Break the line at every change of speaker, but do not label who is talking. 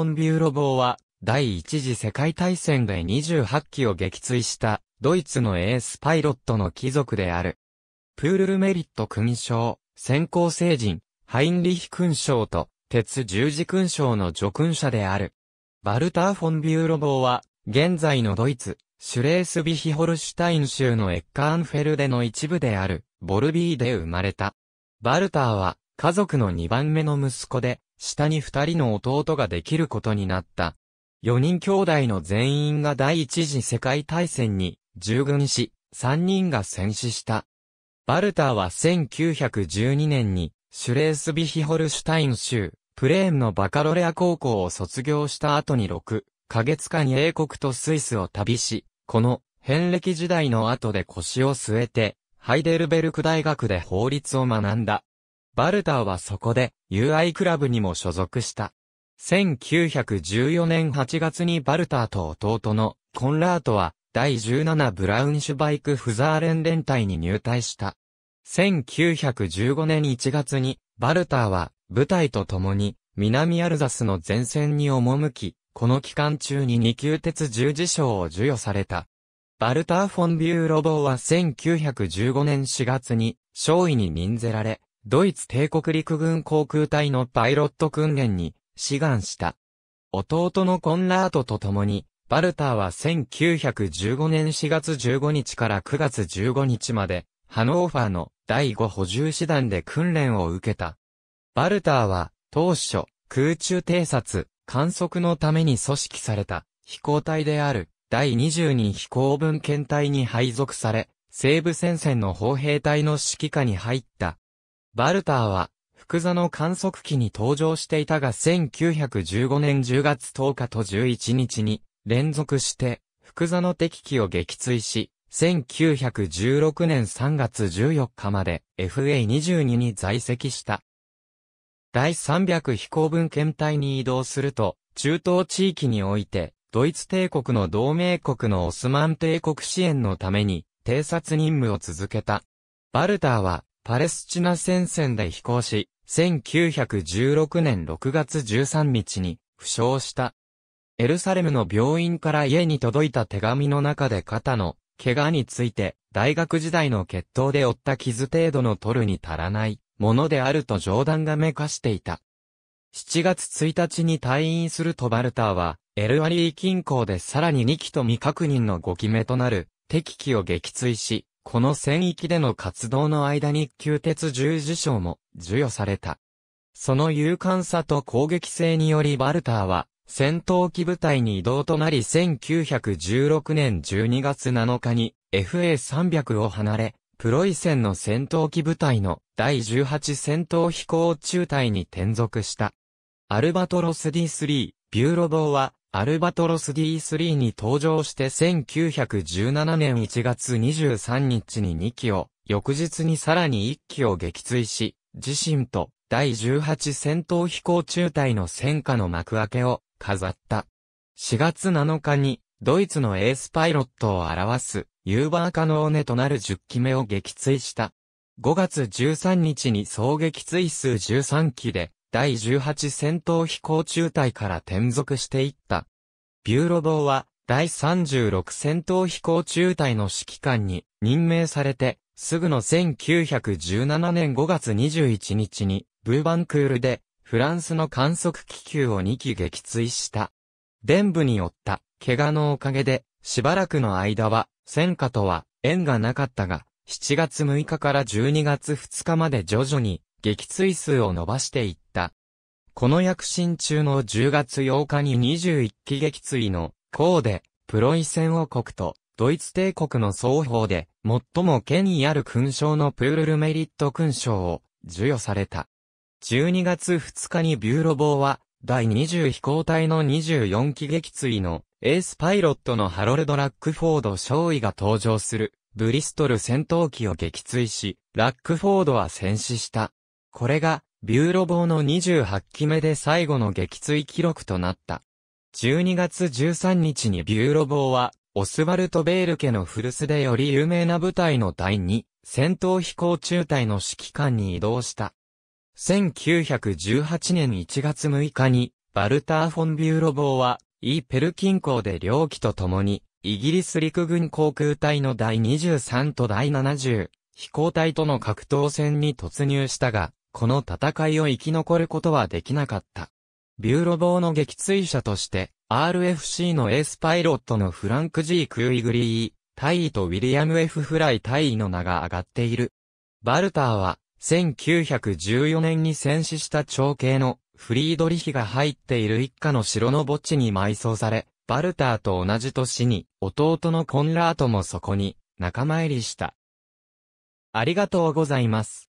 ォンビューロ号は、第一次世界大戦で28機を撃墜した、ドイツのエースパイロットの貴族である。プールルメリット勲章、先行聖人、ハインリヒ勲章と、鉄十字勲章の助勲者である。バルター・フォン・ビューロボーは、現在のドイツ、シュレースビヒホルシュタイン州のエッカーンフェルデの一部である、ボルビーで生まれた。バルターは、家族の2番目の息子で、下に二人の弟ができることになった。四人兄弟の全員が第一次世界大戦に従軍し、三人が戦死した。バルターは1912年にシュレースビヒホルシュタイン州プレームのバカロレア高校を卒業した後に6ヶ月間英国とスイスを旅し、この変歴時代の後で腰を据えてハイデルベルク大学で法律を学んだ。バルターはそこで UI クラブにも所属した。1914年8月にバルターと弟のコンラートは第17ブラウンシュバイクフザーレン連隊に入隊した。1915年1月にバルターは部隊と共に南アルザスの前線に赴き、この期間中に二級鉄十字章を授与された。バルター・フォン・ビューロボーは1915年4月に、少尉に任ぜられ、ドイツ帝国陸軍航空隊のパイロット訓練に志願した。弟のコンラートと共に、バルターは1915年4月15日から9月15日まで、ハノーファーの第5補充師団で訓練を受けた。バルターは、当初、空中偵察、観測のために組織された、飛行隊である、第22飛行分検隊に配属され、西部戦線の砲兵隊の指揮下に入った。バルターは、福座の観測機に登場していたが1915年10月10日と11日に、連続して、福座の敵機を撃墜し、1916年3月14日まで FA22 に在籍した。第300飛行分検体に移動すると、中東地域において、ドイツ帝国の同盟国のオスマン帝国支援のために、偵察任務を続けた。バルターは、パレスチナ戦線で飛行し、1916年6月13日に負傷した。エルサレムの病院から家に届いた手紙の中で肩の怪我について、大学時代の決闘で負った傷程度の取るに足らないものであると冗談がめかしていた。7月1日に退院するとバルターは、エルアリー近郊でさらに2機と未確認の5機目となる敵機を撃墜し、この戦域での活動の間に旧鉄十字章も授与された。その勇敢さと攻撃性によりバルターは戦闘機部隊に移動となり1916年12月7日に FA300 を離れ、プロイセンの戦闘機部隊の第18戦闘飛行中隊に転属した。アルバトロス D3、ビューロボーはアルバトロス D3 に登場して1917年1月23日に2機を、翌日にさらに1機を撃墜し、自身と第18戦闘飛行中隊の戦火の幕開けを飾った。4月7日に、ドイツのエースパイロットを表す、ユーバーカノーネとなる10機目を撃墜した。5月13日に総撃墜数13機で、第18戦闘飛行中隊から転属していった。ビューロドーは、第36戦闘飛行中隊の指揮官に任命されて、すぐの1917年5月21日に、ブーバンクールで、フランスの観測気球を2機撃墜した。伝部に負った怪我のおかげで、しばらくの間は、戦火とは縁がなかったが、7月6日から12月2日まで徐々に撃墜数を伸ばしていった。この躍進中の10月8日に21機撃墜の、ーで、プロイセン王国と、ドイツ帝国の双方で、最も権威ある勲章のプールルメリット勲章を授与された。12月2日にビューロボーは、第20飛行隊の24機撃墜のエースパイロットのハロルド・ラックフォード少尉が登場するブリストル戦闘機を撃墜し、ラックフォードは戦死した。これがビューロ棒の28期目で最後の撃墜記録となった。12月13日にビューロ棒は、オスワルト・ベール家の古巣でより有名な部隊の第2、戦闘飛行中隊の指揮官に移動した。1918年1月6日に、バルター・フォン・ビューロボーは、イーペル近郊で両機と共に、イギリス陸軍航空隊の第23と第70飛行隊との格闘戦に突入したが、この戦いを生き残ることはできなかった。ビューロボーの撃墜者として、RFC のエースパイロットのフランク・ G・ クーイグリー、大尉とウィリアム・ F・ フライ大尉の名が上がっている。バルターは、1914年に戦死した長兄のフリードリヒが入っている一家の城の墓地に埋葬され、バルターと同じ年に、弟のコンラートもそこに、仲間入りした。ありがとうございます。